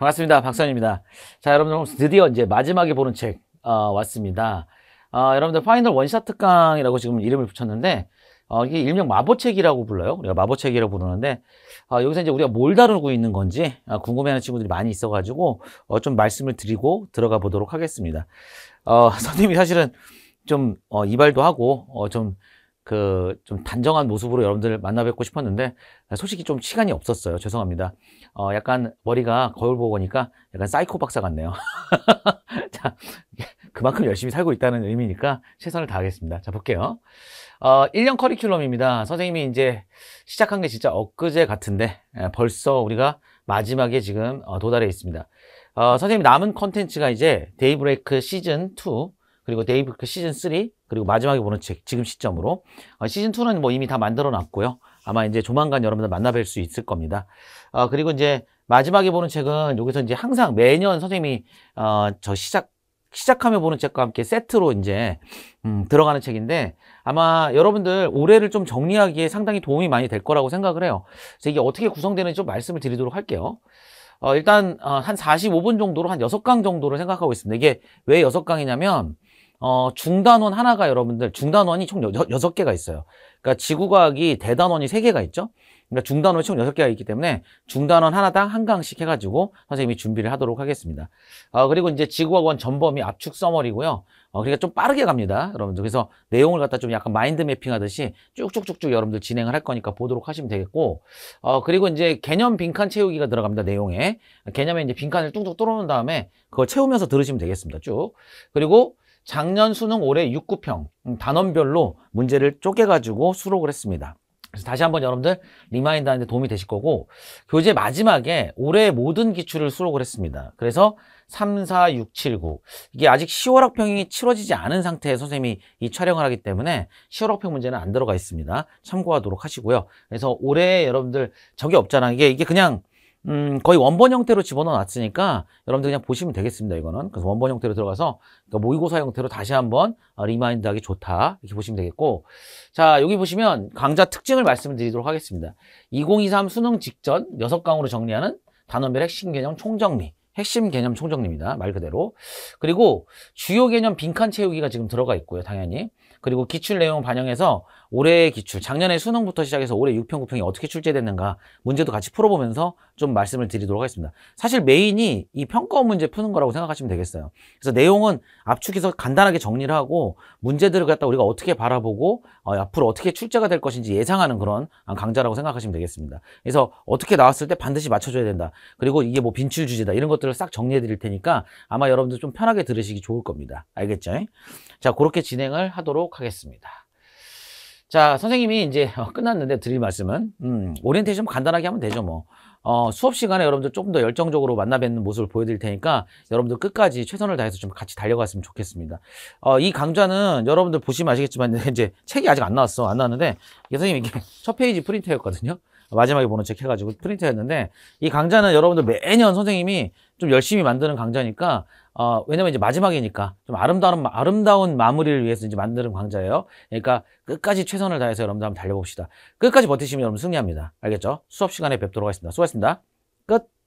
반갑습니다. 박선입니다. 자, 여러분들 드디어 이제 마지막에 보는 책 어, 왔습니다. 어, 여러분들 파이널 원샷 특강이라고 지금 이름을 붙였는데 어, 이게 일명 마보책이라고 불러요. 우리가 마보책이라고 부르는데 어, 여기서 이제 우리가 뭘 다루고 있는 건지 어, 궁금해하는 친구들이 많이 있어가지고 어, 좀 말씀을 드리고 들어가 보도록 하겠습니다. 어, 선생님이 사실은 좀 어, 이발도 하고 어, 좀 그좀 단정한 모습으로 여러분들 만나 뵙고 싶었는데 솔직히 좀 시간이 없었어요. 죄송합니다. 어, 약간 머리가 거울 보고 보니까 약간 사이코 박사 같네요. 자, 그만큼 열심히 살고 있다는 의미니까 최선을 다하겠습니다. 자, 볼게요. 어, 1년 커리큘럼입니다. 선생님이 이제 시작한 게 진짜 엊그제 같은데 예, 벌써 우리가 마지막에 지금 어, 도달해 있습니다. 어, 선생님 남은 컨텐츠가 이제 데이브레이크 시즌 2 그리고 데이브레이크 시즌 3 그리고 마지막에 보는 책 지금 시점으로 어, 시즌 2는 뭐 이미 다 만들어 놨고요. 아마 이제 조만간 여러분들 만나 뵐 수 있을 겁니다. 어, 그리고 이제 마지막에 보는 책은 여기서 이제 항상 매년 선생님이 어, 저 시작 시작하며 보는 책과 함께 세트로 이제 음, 들어가는 책인데 아마 여러분들 올해를 좀 정리하기에 상당히 도움이 많이 될 거라고 생각을 해요. 그래서 이게 어떻게 구성되는지 좀 말씀을 드리도록 할게요. 어, 일단 어, 한 45분 정도로 한 6강 정도를 생각하고 있습니다. 이게 왜 6강이냐면 어, 중단원 하나가 여러분들 중단원이 총 여, 여섯 개가 있어요. 그러니까 지구과학이 대단원이 세개가 있죠. 그러니까 중단원이 총 여섯 개가 있기 때문에 중단원 하나당 한 강씩 해가지고 선생님이 준비를 하도록 하겠습니다. 어, 그리고 이제 지구학원 과 전범위 압축 서머리고요. 어, 그러니까 좀 빠르게 갑니다. 여러분들. 그래서 내용을 갖다 좀 약간 마인드 매핑 하듯이 쭉쭉쭉쭉 여러분들 진행을 할 거니까 보도록 하시면 되겠고, 어, 그리고 이제 개념 빈칸 채우기가 들어갑니다. 내용에. 개념에 이제 빈칸을 뚱뚱 뚫어놓은 다음에 그걸 채우면서 들으시면 되겠습니다. 쭉. 그리고 작년 수능 올해 6, 9평 음, 단원별로 문제를 쪼개가지고 수록을 했습니다. 그래서 다시 한번 여러분들 리마인드 하는데 도움이 되실 거고 교재 그 마지막에 올해 모든 기출을 수록을 했습니다. 그래서 3, 4, 6, 7, 9 이게 아직 10월 학평이 치러지지 않은 상태에 선생님이 이 촬영을 하기 때문에 10월 학평 문제는 안 들어가 있습니다. 참고하도록 하시고요. 그래서 올해 여러분들 적이 없잖아. 이게 이게 그냥 음, 거의 원본 형태로 집어넣어 놨으니까 여러분들 그냥 보시면 되겠습니다. 이거는. 그래서 원본 형태로 들어가서 그러니까 모의고사 형태로 다시 한번 어, 리마인드 하기 좋다. 이렇게 보시면 되겠고. 자, 여기 보시면 강좌 특징을 말씀드리도록 하겠습니다. 2023 수능 직전 6강으로 정리하는 단원별 핵심 개념 총정리. 핵심 개념 총정리입니다. 말 그대로. 그리고 주요 개념 빈칸 채우기가 지금 들어가 있고요. 당연히. 그리고 기출 내용 반영해서 올해의 기출, 작년에 수능부터 시작해서 올해 6평, 9평이 어떻게 출제됐는가 문제도 같이 풀어보면서 좀 말씀을 드리도록 하겠습니다. 사실 메인이 이평가 문제 푸는 거라고 생각하시면 되겠어요. 그래서 내용은 압축해서 간단하게 정리를 하고 문제들을 갖다 우리가 어떻게 바라보고 어, 앞으로 어떻게 출제가 될 것인지 예상하는 그런 강좌라고 생각하시면 되겠습니다. 그래서 어떻게 나왔을 때 반드시 맞춰줘야 된다. 그리고 이게 뭐 빈출 주제다. 이런 것 것들을 싹 정리해 드릴 테니까 아마 여러분들 좀 편하게 들으시기 좋을 겁니다. 알겠죠? 자, 그렇게 진행을 하도록 하겠습니다. 자, 선생님이 이제 어, 끝났는데 드릴 말씀은, 음, 오리엔테이션 간단하게 하면 되죠, 뭐. 어, 수업 시간에 여러분들 조금 더 열정적으로 만나 뵙는 모습을 보여드릴 테니까 여러분들 끝까지 최선을 다해서 좀 같이 달려갔으면 좋겠습니다. 어, 이 강좌는 여러분들 보시면 아시겠지만 이제 책이 아직 안 나왔어. 안 나왔는데 선생님이 이게 첫 페이지 프린트였거든요. 마지막에 보는 책 해가지고 프린트했는데 이 강좌는 여러분들 매년 선생님이 좀 열심히 만드는 강좌니까 어, 왜냐면 이제 마지막이니까 좀 아름다운 아름다운 마무리를 위해서 이제 만드는 강좌예요. 그러니까 끝까지 최선을 다해서 여러분들 한번 달려봅시다. 끝까지 버티시면 여러분 승리합니다. 알겠죠? 수업 시간에 뵙도록 하겠습니다. 수고하셨습니다. 끝.